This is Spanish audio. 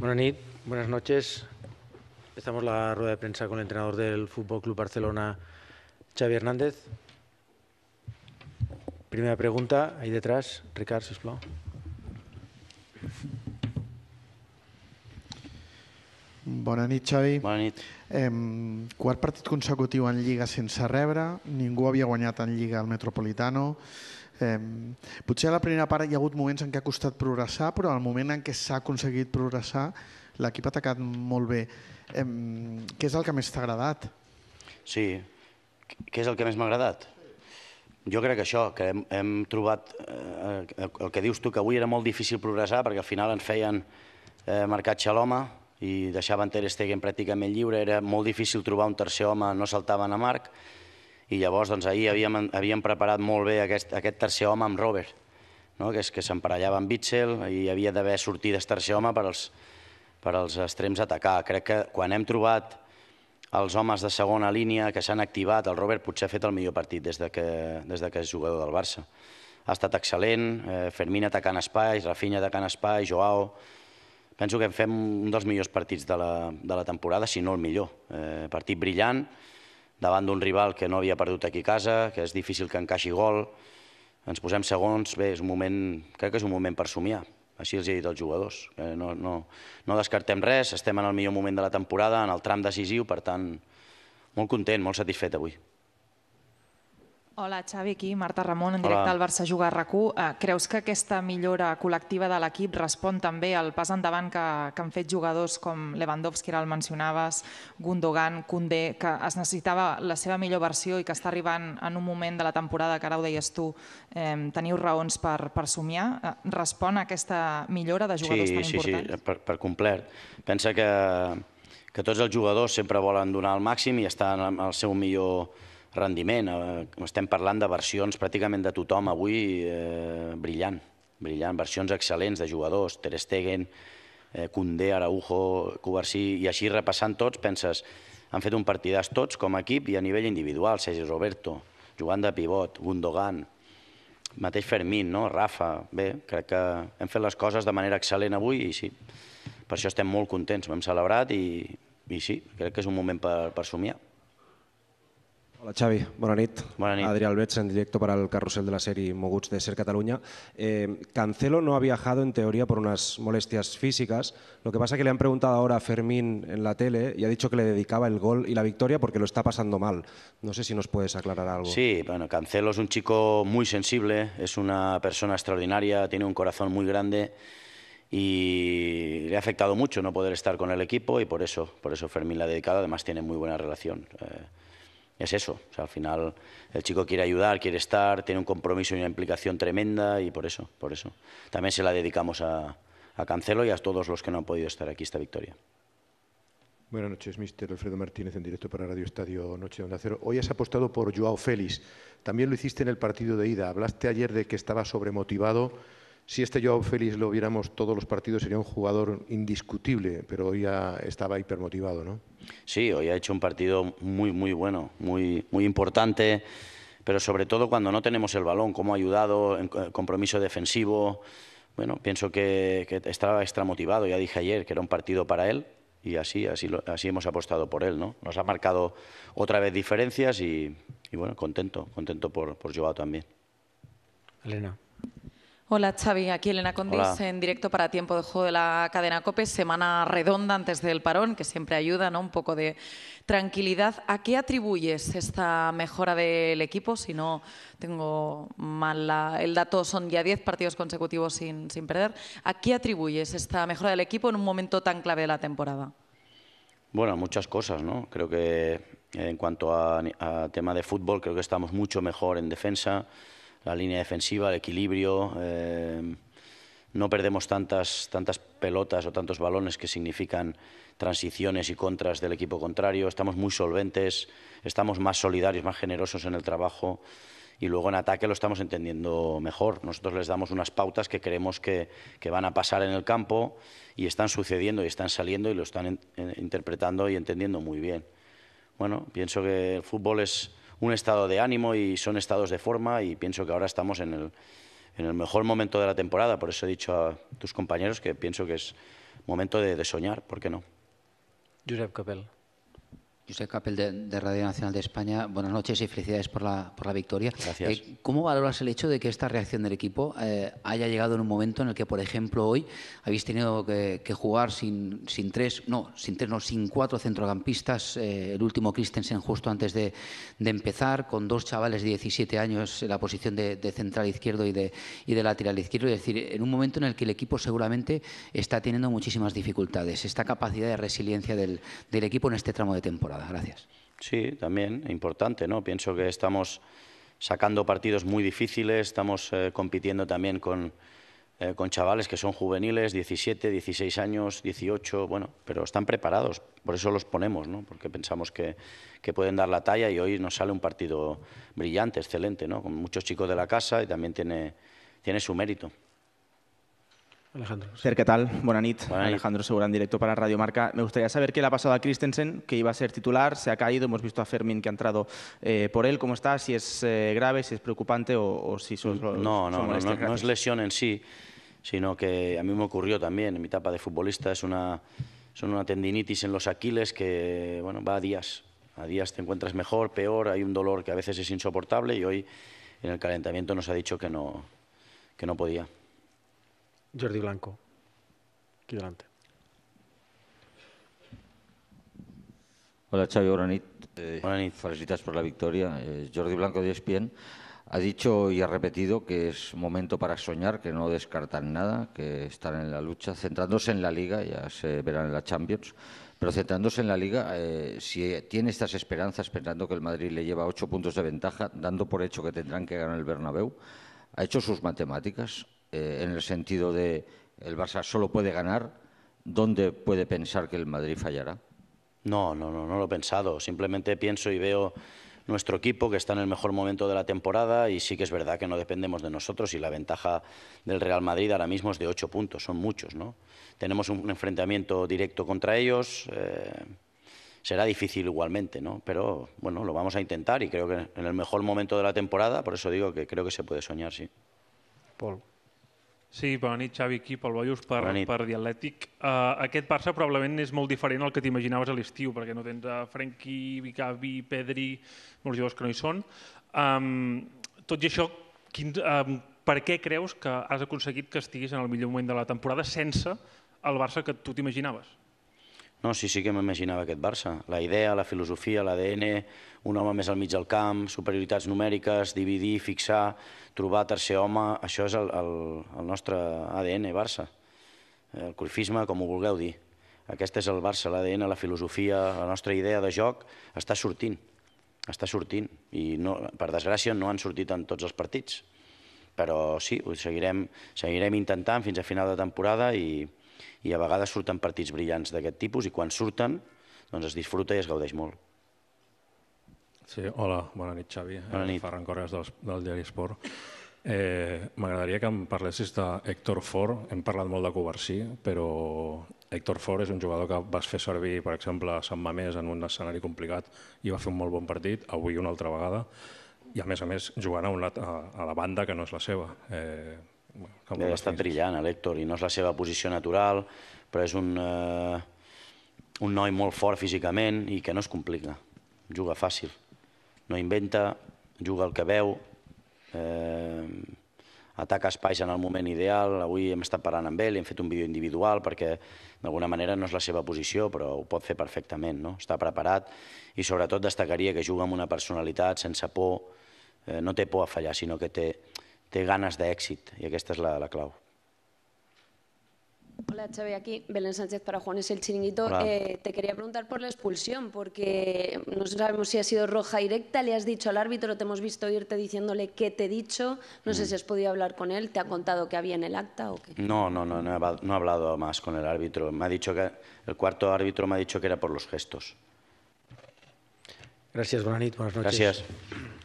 Bona nit, buenas noches. Empezamos la rueda de prensa con el entrenador del Fútbol Club Barcelona, Xavi Hernández. Primera pregunta, ahí detrás, Ricard, si Bona nit, Xavi. Bona nit. Eh, quart partit consecutiu en Lliga sense rebre, ningú havia guanyat en Lliga al Metropolitano. Eh, potser a la primera part hi ha hagut moments en què ha costat progressar, però al moment en què s'ha aconseguit progressar, l'equip ha atacat molt bé. Eh, què és el que més t'ha agradat? Sí, què és el que més m'ha agradat? Jo crec que això, que hem, hem trobat, eh, el que dius tu, que avui era molt difícil progressar perquè al final ens feien eh, marcatge a i deixaven Ter Stegen pràcticament lliure, era molt difícil trobar un tercer home, no saltaven a marc, i llavors doncs, ahir havíem, havíem preparat molt bé aquest, aquest tercer home amb Robert, no? que, és, que s'emparellava amb Bitzel i havia d'haver sortit d'aquest tercer home per als, per als extrems a atacar. Crec que quan hem trobat els homes de segona línia que s'han activat, el Robert potser ha fet el millor partit des de que, des de que és jugador del Barça. Ha estat excel·lent, eh, Fermín atacant espais, Rafinha atacant espai, Joao... Penso que fem un dels millors partits de la, de la temporada, si no el millor. Eh, partit brillant, davant d'un rival que no havia perdut aquí a casa, que és difícil que encaixi gol, ens posem segons, bé, és un moment, crec que és un moment per somiar. Així els he dit als jugadors. Que eh, no, no, no descartem res, estem en el millor moment de la temporada, en el tram decisiu, per tant, molt content, molt satisfet avui. Hola, Xavi, aquí Marta Ramon, en directe Hola. al Barça Jugar rac uh, eh, Creus que aquesta millora col·lectiva de l'equip respon també al pas endavant que, que han fet jugadors com Lewandowski, ara el mencionaves, Gundogan, Koundé, que es necessitava la seva millor versió i que està arribant en un moment de la temporada, que ara ho deies tu, eh, teniu raons per, per somiar. Uh, respon a aquesta millora de jugadors sí, tan sí, importants? Sí, sí, per, per complet. Pensa que, que tots els jugadors sempre volen donar el màxim i estar en el seu millor rendiment. Eh, estem parlant de versions pràcticament de tothom avui eh, brillant, brillant, versions excel·lents de jugadors, Ter Stegen, eh, Koundé, Araujo, Cubarsí, i així repassant tots penses, han fet un partidàs tots com a equip i a nivell individual, Sergi Roberto, jugant de pivot, Gundogan, mateix Fermín, no? Rafa, bé, crec que hem fet les coses de manera excel·lent avui i sí, per això estem molt contents, ho hem celebrat i, i sí, crec que és un moment per, per somiar. Hola Xavi, Buenas noches. Adrià en directo para el carrusel de la serie Moguts de Ser Cataluña. Eh, Cancelo no ha viajado en teoría por unas molestias físicas. Lo que pasa es que le han preguntado ahora a Fermín en la tele y ha dicho que le dedicaba el gol y la victoria porque lo está pasando mal. No sé si nos puedes aclarar algo. Sí, bueno, Cancelo es un chico muy sensible, es una persona extraordinaria, tiene un corazón muy grande y le ha afectado mucho no poder estar con el equipo y por eso, por eso Fermín la ha dedicado. Además tiene muy buena relación. Eh, es eso. sea, al final el chico quiere ayudar, quiere estar, tiene un compromiso y una implicación tremenda y por eso, por eso. También se la dedicamos a, Cancelo y a todos los que no han podido estar aquí esta victoria. Buenas noches, mister Alfredo Martínez, en directo para Radio Estadio Noche de Onda Hoy has apostado por Joao Félix. También lo hiciste en el partido de ida. Hablaste ayer de que estaba sobremotivado si este Joao Félix lo viéramos todos los partidos sería un jugador indiscutible, pero hoy ya estaba hipermotivado, ¿no? Sí, hoy ha hecho un partido muy, muy bueno, muy, muy importante, pero sobre todo cuando no tenemos el balón, cómo ha ayudado en compromiso defensivo. Bueno, pienso que, estaba extramotivado, ya dije ayer que era un partido para él y así, así, así hemos apostado por él, ¿no? Nos ha marcado otra vez diferencias y, bueno, contento, contento por, por Joao también. Elena. Hola Xavi, aquí Elena Condis en directo para Tiempo de Juego de la cadena COPE, semana redonda antes del parón, que siempre ayuda, ¿no? Un poco de tranquilidad. ¿A qué atribuyes esta mejora del equipo? Si no tengo mal el dato, son ya 10 partidos consecutivos sin, perder. ¿A qué atribuyes esta mejora del equipo en un momento tan clave de la temporada? Bueno, muchas cosas, ¿no? Creo que en cuanto a tema de fútbol, creo que estamos mucho mejor en defensa la línea defensiva, el equilibrio. Eh, no perdemos tantas, tantas pelotas o tantos balones que significan transiciones y contras del equipo contrario. Estamos muy solventes, estamos más solidarios, más generosos en el trabajo y luego en ataque lo estamos entendiendo mejor. Nosotros les damos unas pautas que creemos que, van a pasar en el campo y están sucediendo y están saliendo y lo están interpretando y entendiendo muy bien. Bueno, pienso que el fútbol es un estado de ánimo y son estados de forma y pienso que ahora estamos en el, en el mejor momento de la temporada. Por eso he dicho a tus compañeros que pienso que es momento de, de soñar, ¿por qué no? Josep Capel. José Capel de, Radio Nacional de España, buenas noches y felicidades por la, por la victoria. Gracias. Eh, ¿Cómo valoras el hecho de que esta reacción del equipo eh, haya llegado en un momento en el que, por ejemplo, hoy habéis tenido que, jugar sin, sin, tres, no, sin tres, no, sin cuatro centrocampistas, eh, el último Christensen justo antes de, empezar, con dos chavales de 17 años en la posición de, central izquierdo y de, y de lateral izquierdo? Es decir, en un momento en el que el equipo seguramente está teniendo muchísimas dificultades, esta capacidad de resiliencia del equipo en este tramo de temporada. Gracias. Sí, también, e importante, ¿no? Pienso que estamos sacando partidos muy difíciles, estamos eh, compitiendo también eh, con, chavales que son juveniles, 17, 16 años, 18, bueno, pero están preparados, por eso los ponemos, ¿no? porque pensamos que, pueden dar la talla y hoy nos sale un partido brillante, excelente, ¿no? con muchos chicos de la casa y también tiene, tiene su mérito. Alejandro. ¿qué tal? Buenas noches. Alejandro Segura en directo para Radio Marca. Me gustaría saber qué le ha pasado a Christensen, que iba a ser titular, se ha caído, hemos visto a Fermín que ha entrado eh, por él. ¿Cómo está? Si es eh, grave, si es preocupante o, si son No, no, no, no, es lesión en sí, sino que a mí me ocurrió también en mi etapa de futbolista. Es una, son una tendinitis en los aquiles que, bueno, va a días. A días te encuentras mejor, peor, hay un dolor que a veces es insoportable y hoy en el calentamiento nos ha dicho que que no podía. Jordi Blanco, aquí delante. Hola Xavi, Hola eh, Felicitas por la victoria. Eh, Jordi Blanco de Espien ha dicho y ha repetido que es momento para soñar, que no descartan nada, que están en la lucha, centrándose en la Liga, ya se verán en la Champions, pero centrándose en la Liga, eh, si tiene estas esperanzas, pensando que el Madrid le lleva ocho puntos de ventaja, dando por hecho que tendrán que ganar el Bernabéu, ¿ha hecho sus matemáticas? Eh, en el sentido de el Barça solo puede ganar, ¿dónde puede pensar que el Madrid fallará? No, no, no, no lo he pensado. Simplemente pienso y veo nuestro equipo que está en el mejor momento de la temporada y sí que es verdad que no dependemos de nosotros y la ventaja del Real Madrid ahora mismo es de ocho puntos, son muchos, ¿no? Tenemos un enfrentamiento directo contra ellos. Eh, será difícil igualmente, ¿no? Pero bueno, lo vamos a intentar y creo que en el mejor momento de la temporada, por eso digo que creo que se puede soñar, sí. Paul. Sí, bona nit, Xavi, aquí pel Bollos, per, per Dialètic. Uh, eh, aquest Barça probablement és molt diferent al que t'imaginaves a l'estiu, perquè no tens a Frenkie, Vicavi, Pedri, molts joves que no hi són. Um, tot i això, quin, um, per què creus que has aconseguit que estiguis en el millor moment de la temporada sense el Barça que tu t'imaginaves? No, sí, sí que m'imaginava aquest Barça. La idea, la filosofia, l'ADN, un home més al mig del camp, superioritats numèriques, dividir, fixar, trobar tercer home, això és el, el, el nostre ADN Barça. El corifisme, com ho vulgueu dir. Aquest és el Barça, l'ADN, la filosofia, la nostra idea de joc està sortint, està sortint. I no, per desgràcia no han sortit en tots els partits, però sí, ho seguirem, seguirem intentant fins a final de temporada i, i a vegades surten partits brillants d'aquest tipus i quan surten doncs es disfruta i es gaudeix molt. Sí, hola, bona nit Xavi, bona eh, nit. Ferran Corres del, del Diari Esport. Eh, M'agradaria que em parlessis d'Hector Ford. Hem parlat molt de Covarsí, però Hector Ford és un jugador que vas fer servir, per exemple, a Sant Mamés en un escenari complicat i va fer un molt bon partit, avui una altra vegada, i a més a més jugant a, un, a, a la banda que no és la seva. Eh, com ha està brillant, l'Hèctor, i no és la seva posició natural, però és un, eh, un noi molt fort físicament i que no es complica. Juga fàcil. No inventa, juga el que veu, eh, ataca espais en el moment ideal. Avui hem estat parlant amb ell, hem fet un vídeo individual perquè d'alguna manera no és la seva posició, però ho pot fer perfectament, no? Està preparat i sobretot destacaria que juga amb una personalitat sense por, eh, no té por a fallar, sinó que té de ganes d'èxit i esta es la, la clave. Hola Xavi, aquí Belén Sánchez para Juanes El Chiringuito. Eh, te quería preguntar por la expulsión, porque no sabemos si ha sido roja directa, le has dicho al árbitro, te hemos visto irte diciéndole qué te he dicho, no sé mm. si has podido hablar con él, ¿te ha contado que había en el acta o qué? No, no, no, no he, no he hablado más con el árbitro. Me ha dicho que el cuarto árbitro me ha dicho que era por los gestos. Gracias, buenas noches. Gracias.